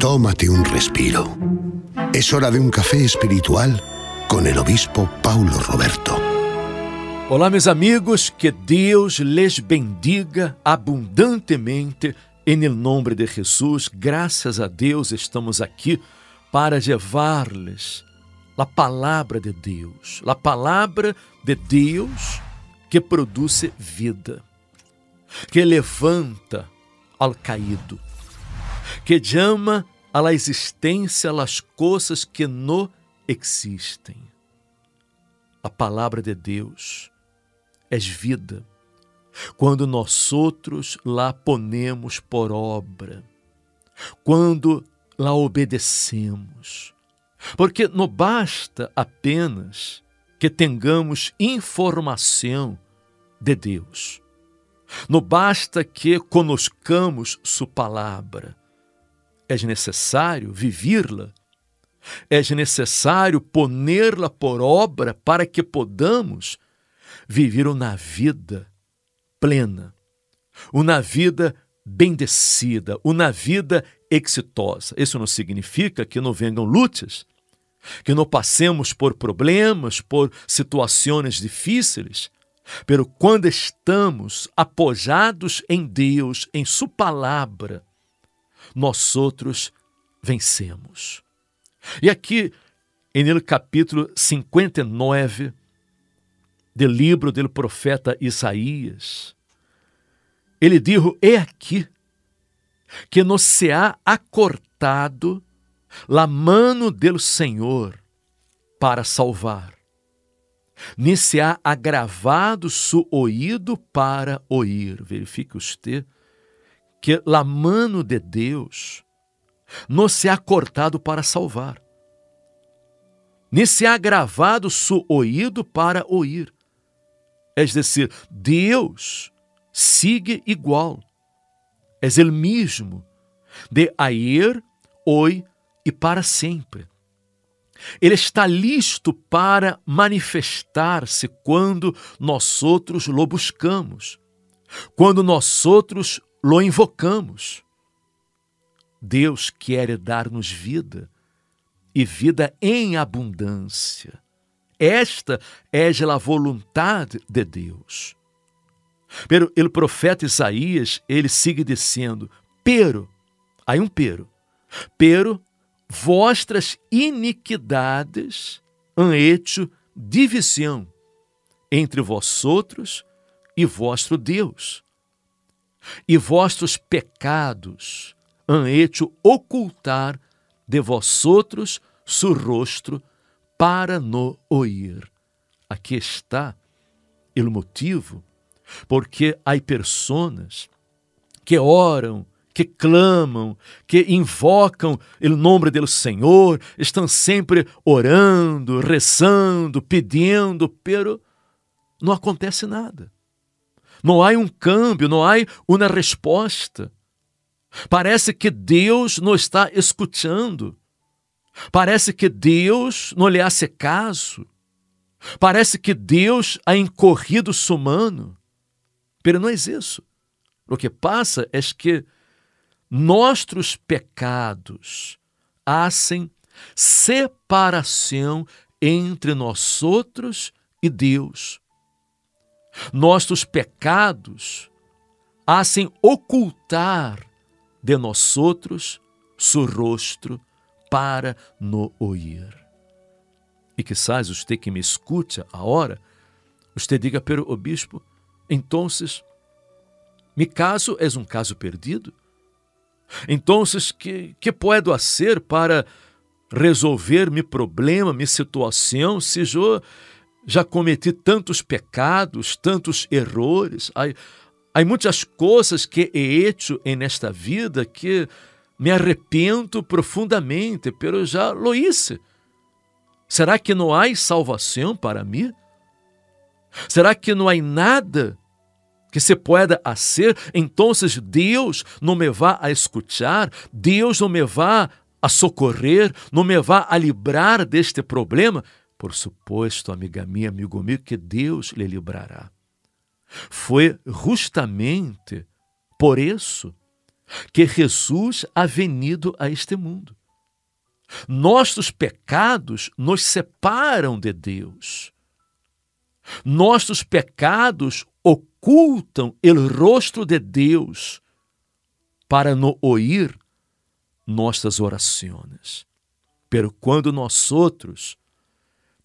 Tómate un respiro. Es hora de un café espiritual con el obispo Paulo Roberto. Olá, meus amigos, que Deus lhes bendiga abundantemente em nome de Jesus. Graças a Deus estamos aqui para levar-lhes a palavra de Deus, a palavra de Deus que produz vida, que levanta ao caído que chama à la existência las coisas que não existem. A palavra de Deus é vida quando nós outros lá ponemos por obra, quando lá obedecemos. Porque não basta apenas que tenhamos informação de Deus. Não basta que conoscamos sua palavra, é necessário vivê-la. é necessário pô-la por obra para que podamos viver uma vida plena, uma vida bendecida, uma vida exitosa. Isso não significa que não venham lutas, que não passemos por problemas, por situações difíceis, Mas quando estamos apoiados em Deus, em Sua palavra, nós outros vencemos. E aqui, no capítulo 59 do livro do profeta Isaías, ele diz: É aqui que nos se ha acortado la mano del Senhor para salvar. nem se há agravado su oído para oír. Verifique usted que la mano de Deus não se ha cortado para salvar, nem se ha gravado su oído para ouvir. É dizer, Deus sigue igual, é ele mesmo, de ayer, hoy e para sempre. Ele está listo para manifestar-se quando nós outros lo buscamos, quando nós outros lo invocamos. Deus quer dar-nos vida e vida em abundância. Esta é a vontade de Deus. Pero o profeta Isaías, ele sigue dizendo: "Pero, aí um pero. Pero vostras iniquidades han hecho divisão entre vós outros e vosso Deus e vossos pecados han ocultar de vosotros su rostro para no oír. Aqui está o motivo porque há pessoas que oram, que clamam, que invocam o nome do Senhor, estão sempre orando, rezando, pedindo, pero não acontece nada. Não há um câmbio, não há uma resposta. Parece que Deus não está escutando. Parece que Deus não lhe hace caso. Parece que Deus ha incorrido su mano. Pero não é isso. O que passa é que nossos pecados hacen separação entre nós outros e Deus. Nossos pecados hacen ocultar de nós outros seu rosto para no ouvir. E que quizás você que me escute agora, você diga para o bispo, então, me caso é um caso perdido? Então, que, que puedo fazer para resolver me problema, me situação, se eu já cometi tantos pecados, tantos erros. Há, muitas coisas que he hecho nesta vida que me arrependo profundamente, pero já lo hice. Será que não há salvação para mim? Será que não há nada que se pueda fazer? Então Deus não me vá a escutar, Deus não me vá a socorrer, não me vá a livrar deste problema. Por suposto, amiga minha, amigo meu, que Deus lhe livrará. Foi justamente por isso que Jesus ha venido a este mundo. Nossos pecados nos separam de Deus. Nossos pecados ocultam o rosto de Deus para não ouvir nossas orações. Pero quando nós outros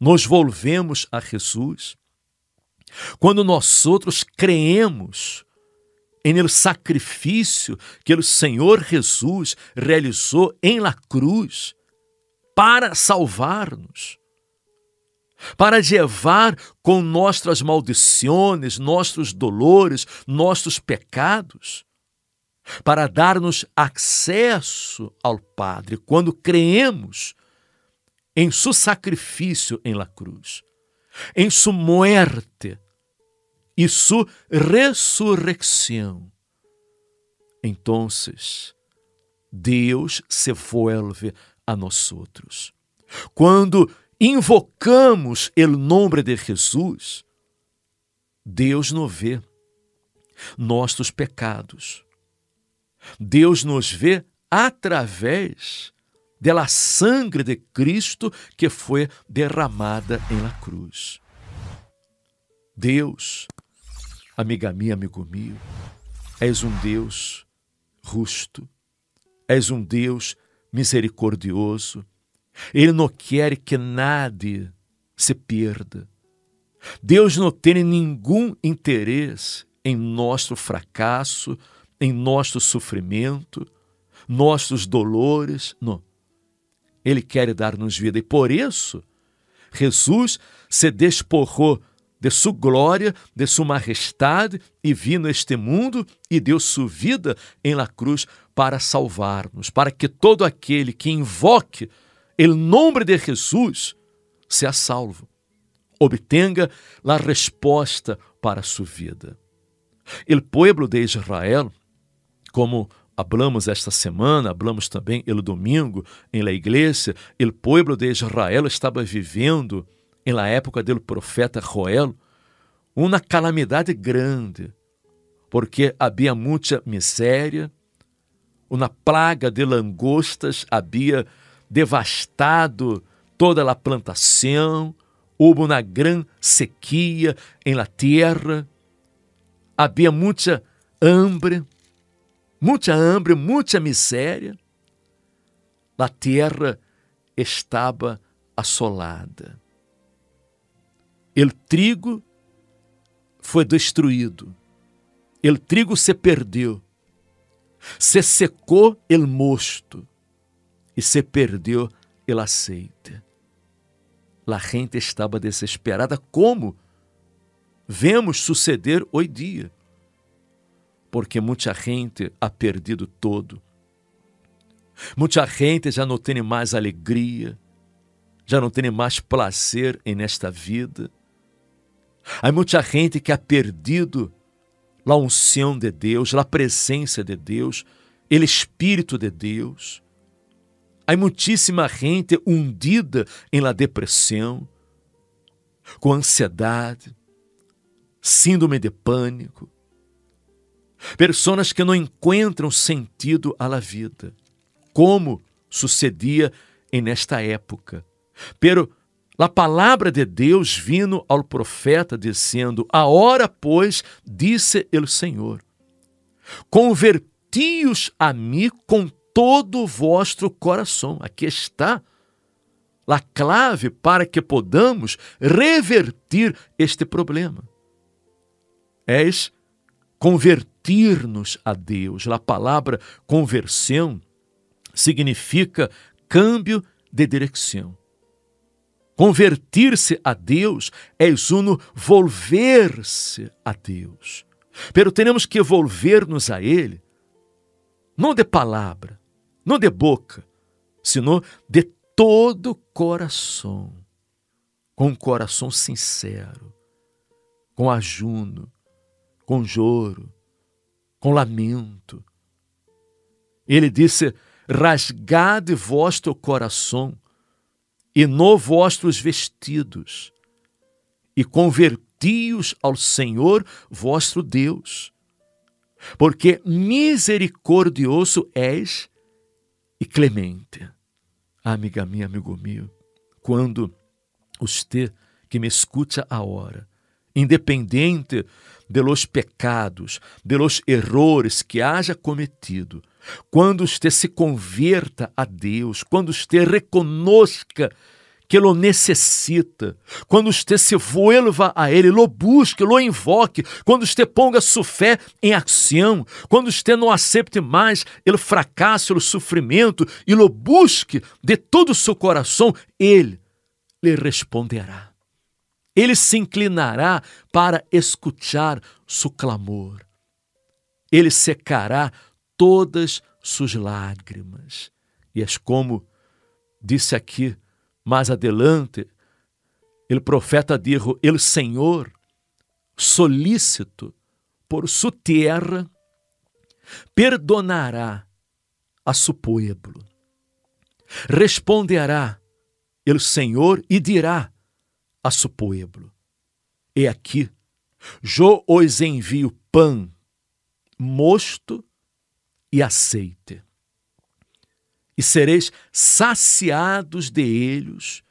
nos volvemos a Jesus, quando nós outros creemos em no sacrifício que o Senhor Jesus realizou em la cruz para salvar-nos, para levar com nossas maldições, nossos dolores, nossos pecados, para dar-nos acesso ao Padre, quando creemos em su sacrifício em la cruz, em su morte e su ressurreição. Então, Deus se vuelve a nós outros. Quando invocamos o nome de Jesus, Deus nos vê nossos pecados. Deus nos vê através da sangre de Cristo que foi derramada em la cruz. Deus, amiga minha, amigo meu, és um Deus justo, és um Deus misericordioso. Ele não quer que nada se perda. Deus não tem nenhum interesse em nosso fracasso, em nosso sofrimento, nossos dolores, não. Ele quer dar-nos vida e por isso Jesus se despojou de sua glória, de sua majestade e vino este mundo e deu sua vida em la cruz para salvar-nos, para que todo aquele que invoque o nome de Jesus seja salvo, obtenha a resposta para sua vida. O povo de Israel, como Hablamos esta semana, hablamos também el domingo em la igreja, el pueblo de Israel estava vivendo em la época do profeta Joel uma calamidade grande, porque havia muita miséria, uma plaga de langostas havia devastado toda a plantação, houve uma grande sequia em la terra, havia muita hambre, muita hambre, muita miséria. A terra estava assolada. O trigo foi destruído. O trigo se perdeu. Se secou el mosto e se perdeu ela aceite. A gente estava desesperada, como vemos suceder hoje dia porque muita gente ha perdido todo. Muita gente já não tem mais alegria, já não tem mais prazer em esta vida. Há muita gente que ha perdido a unção de Deus, a presença de Deus, ele é Espírito de Deus. Há muitíssima gente hundida em la depressão, com ansiedade, síndrome de pânico, Pessoas que não encontram sentido à vida, como sucedia em nesta época. Pero a palavra de Deus vindo ao profeta dizendo: A hora, pois, disse o Senhor: Converti-os a mim com todo o vosso coração. Aqui está a clave para que podamos revertir este problema. És convertido convertir-nos a Deus. A palavra conversão significa câmbio de direção. Convertir-se a Deus é uno volver-se a Deus. Pero teremos que volver-nos a Ele, não de palavra, não de boca, senão de todo coração, com um coração sincero, com ajuno, com joro, com lamento. Ele disse: Rasgade vosso coração e no vostros vestidos, e converti-os ao Senhor vosso Deus, porque misericordioso és e clemente. Ah, amiga minha, amigo meu, quando os te que me escute a hora, independente de los pecados, de los errores que haja cometido, quando você se converta a Deus, quando você reconozca que lo necessita, quando você se vuelva a Ele, lo busque, lo invoque, quando você ponga sua fé em ação, quando você não aceite mais o fracasso, o sofrimento, e lo busque de todo o seu coração, Ele lhe responderá. Ele se inclinará para escutar seu clamor. Ele secará todas suas lágrimas. E é como disse aqui mais adelante, ele profeta dirá: ele Senhor, solícito por sua terra, perdonará a seu pueblo. Responderá ele Senhor e dirá: a su pueblo. E aqui, jo os envio pão, mosto e aceite. E sereis saciados de eles,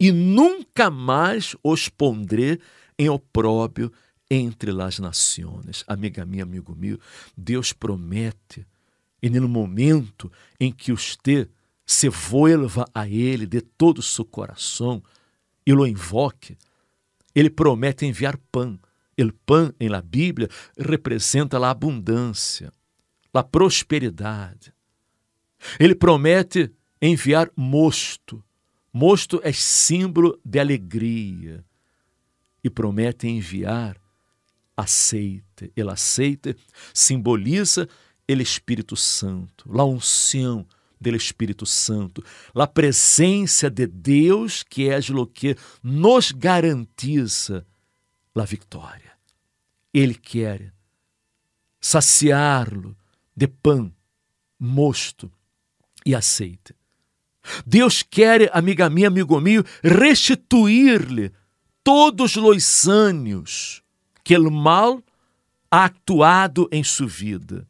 e nunca mais os pondré em opróbio entre as nações. Amiga minha, amigo meu, Deus promete, e no momento em que usted se volva a Ele de todo o seu coração, e lo invoque, ele promete enviar pão. El pão em la Bíblia, representa a abundância, a prosperidade. Ele promete enviar mosto. Mosto é símbolo de alegria. E promete enviar aceite. Ele aceite simboliza ele Espírito Santo, la unção, do Espírito Santo, a presença de Deus que é o que nos garantiza a vitória. Ele quer saciá-lo de pão, mosto e aceite. Deus quer, amiga minha, amigo meu, restituir-lhe todos os anos que o mal ha actuado em sua vida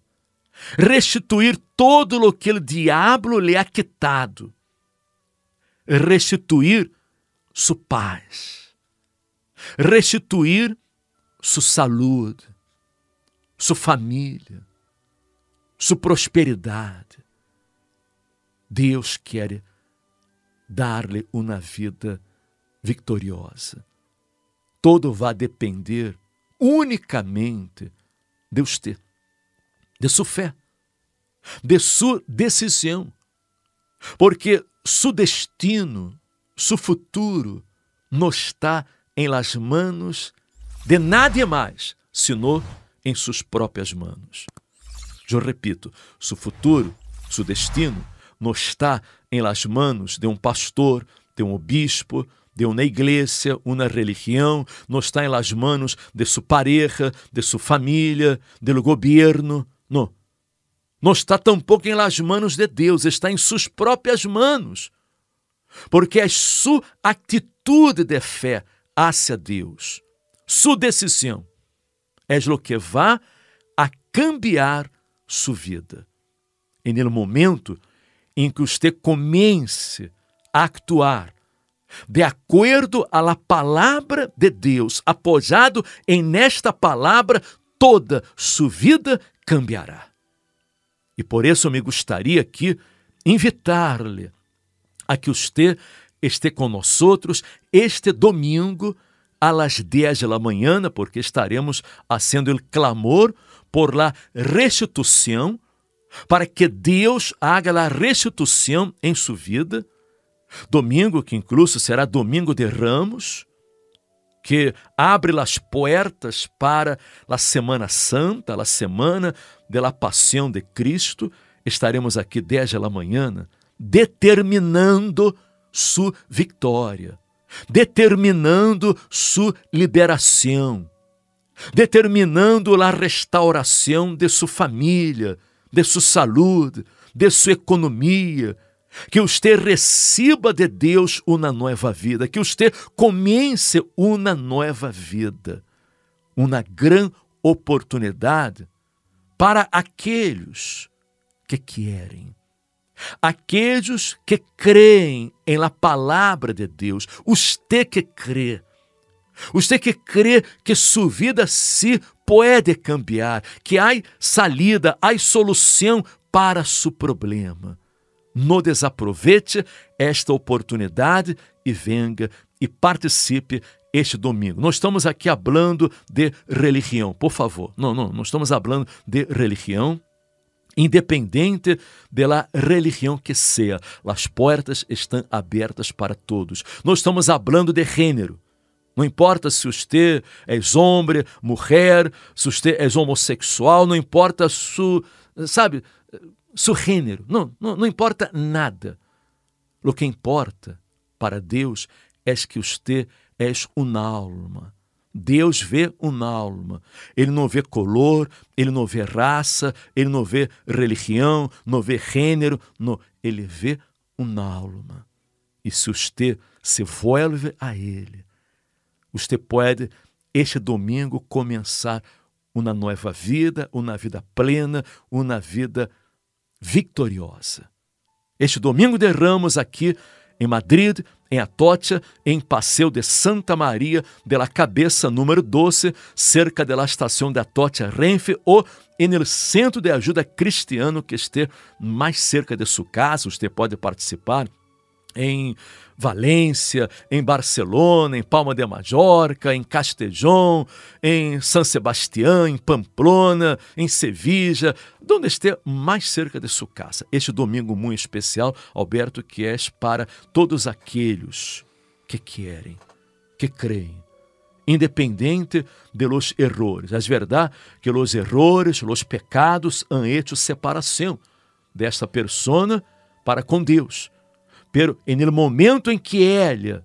restituir todo o que o diabo lhe ha quitado, restituir sua paz, restituir sua saúde, sua família, sua prosperidade. Deus quer dar-lhe uma vida vitoriosa. Todo vai depender unicamente de Deus ter de sua fé, de sua decisão, porque seu destino, seu futuro não está em las manos de nada mais, senão em suas próprias manos. Eu repito, seu futuro, seu destino não está em las manos de um pastor, de um obispo, de uma igreja, uma religião, não está em las manos de sua pareja, de sua família, do governo, não. Não está tampouco em las manos de Deus, está em suas próprias manos. Porque é sua atitude de fé hacia Deus, sua decisão, é lo que vá a cambiar sua vida. E no momento em que você comece a actuar de acordo à la palavra de Deus, apoiado em nesta palavra toda sua vida cambiará. E por isso me gostaria aqui invitar-lhe a que você esteja conosco este domingo às 10 da manhã, porque estaremos fazendo o clamor por la restituição, para que Deus haga la restituição em sua vida. Domingo que incluso será domingo de ramos, que abre as portas para a Semana Santa, a Semana da Paixão de Cristo. Estaremos aqui desde a manhã determinando sua vitória, determinando sua liberação, determinando a restauração de sua família, de sua saúde, de sua economia, que usted receba de Deus uma nova vida, que usted comience uma nova vida, uma grande oportunidade para aqueles que querem, aqueles que creem em la palavra de Deus, usted que crê, usted que crê que sua vida se pode cambiar, que há salida, há solução para seu problema não desaproveite esta oportunidade e venga e participe este domingo. Não estamos aqui falando de religião, por favor. Não, não, não estamos falando de religião. Independente da religião que seja, as portas estão abertas para todos. Não estamos falando de gênero. Não importa se você é homem, mulher, se você é homossexual, não importa se, sabe, seu não, não, não importa nada. O que importa para Deus é que você é uma alma. Deus vê uma alma. Ele não vê color, ele não vê raça, ele não vê religião, não vê gênero, não. ele vê uma alma. E se você se volve a ele, você pode este domingo começar uma nova vida, uma vida plena, uma vida Vitoriosa. Este domingo de Ramos aqui em Madrid, em Atocha, em Passeio de Santa Maria de la Cabeça número 12, cerca da estação de Atocha Renfe ou no Centro de Ajuda Cristiano que esteja mais cerca de sua casa, você pode participar em Valência, em Barcelona, em Palma de Mallorca, em Castejón, em San Sebastián, em Pamplona, em Sevilha, donde esteja mais cerca de sua casa. Este domingo muito especial, Alberto, que és para todos aqueles que querem, que creem, independente de los errores. É verdade que los errores, los pecados, han hecho separação desta persona para com Deus pero en el momento em que ela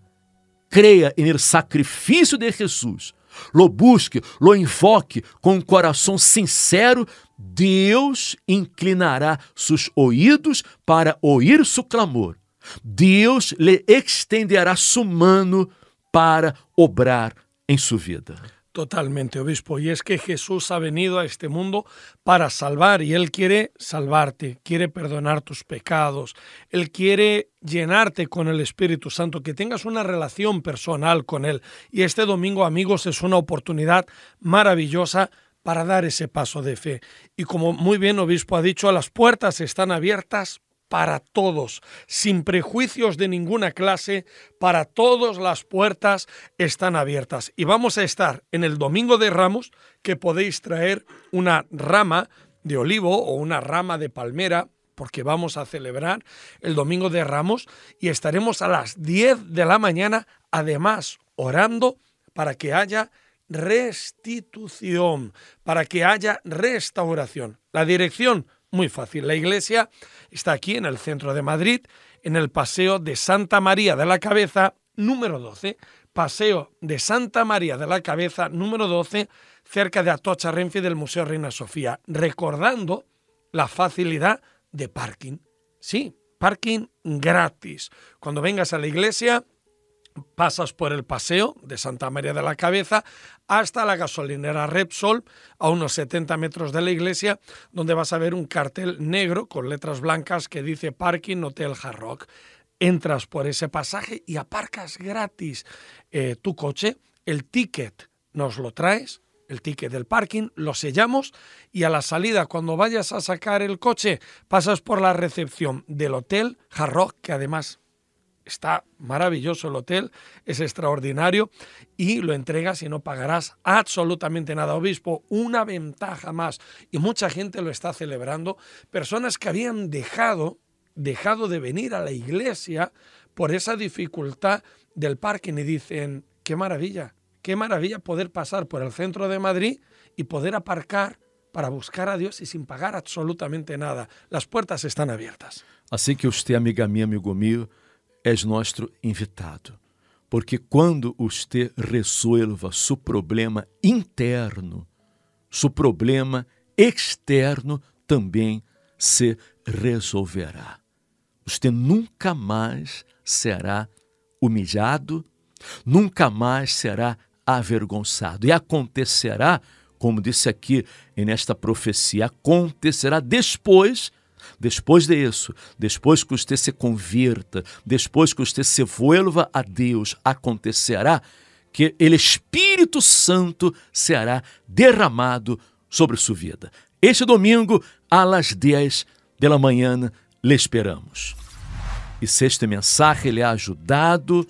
creia en el de Jesus lo busque, lo invoque com um coração sincero, Deus inclinará seus ouvidos para ouvir seu clamor. Deus lhe estenderá sua mano para obrar em sua vida. Totalmente, obispo. Y es que Jesús ha venido a este mundo para salvar y Él quiere salvarte, quiere perdonar tus pecados, Él quiere llenarte con el Espíritu Santo, que tengas una relación personal con Él. Y este domingo, amigos, es una oportunidad maravillosa para dar ese paso de fe. Y como muy bien obispo ha dicho, las puertas están abiertas para todos, sin prejuicios de ninguna clase, para todos las puertas están abiertas. Y vamos a estar en el Domingo de Ramos, que podéis traer una rama de olivo o una rama de palmera, porque vamos a celebrar el Domingo de Ramos y estaremos a las 10 de la mañana, además orando para que haya restitución, para que haya restauración. La dirección muy fácil. La iglesia está aquí en el centro de Madrid, en el Paseo de Santa María de la Cabeza número 12. Paseo de Santa María de la Cabeza número 12, cerca de Atocha Renfe del Museo Reina Sofía, recordando la facilidad de parking. Sí, parking gratis. Cuando vengas a la iglesia, pasas por el paseo de Santa María de la Cabeza hasta la gasolinera Repsol, a unos 70 metros de la iglesia, donde vas a ver un cartel negro con letras blancas que dice Parking Hotel Hard Entras por ese pasaje y aparcas gratis eh, tu coche, el ticket nos lo traes, el ticket del parking, lo sellamos y a la salida, cuando vayas a sacar el coche, pasas por la recepción del hotel Hard que además Está maravilloso el hotel, es extraordinario y lo entregas y no pagarás absolutamente nada, obispo. Una ventaja más y mucha gente lo está celebrando. Personas que habían dejado, dejado de venir a la iglesia por esa dificultad del parking y dicen, qué maravilla, qué maravilla poder pasar por el centro de Madrid y poder aparcar para buscar a Dios y sin pagar absolutamente nada. Las puertas están abiertas. Así que usted, amiga mía, amigo mío, és nosso invitado, porque quando te resolva seu problema interno, seu problema externo também se resolverá. Você nunca mais será humilhado, nunca mais será avergonçado. E acontecerá, como disse aqui nesta profecia, acontecerá depois depois disso, depois que você se converta, depois que você se vuelva a Deus, acontecerá que o Espírito Santo será derramado sobre sua vida. Este domingo, às 10 da manhã, lhe esperamos. E se este mensagem lhe ha ajudado,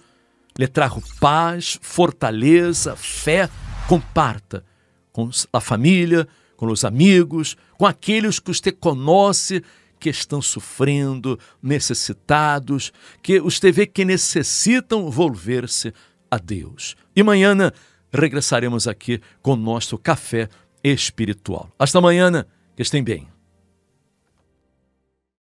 lhe trago paz, fortaleza, fé, comparta com a família, com os amigos, com aqueles que você conhece que estão sofrendo, necessitados, que os teve que necessitam volver-se a Deus. E amanhã regressaremos aqui com nosso café espiritual. Hasta amanhã, que estem bem.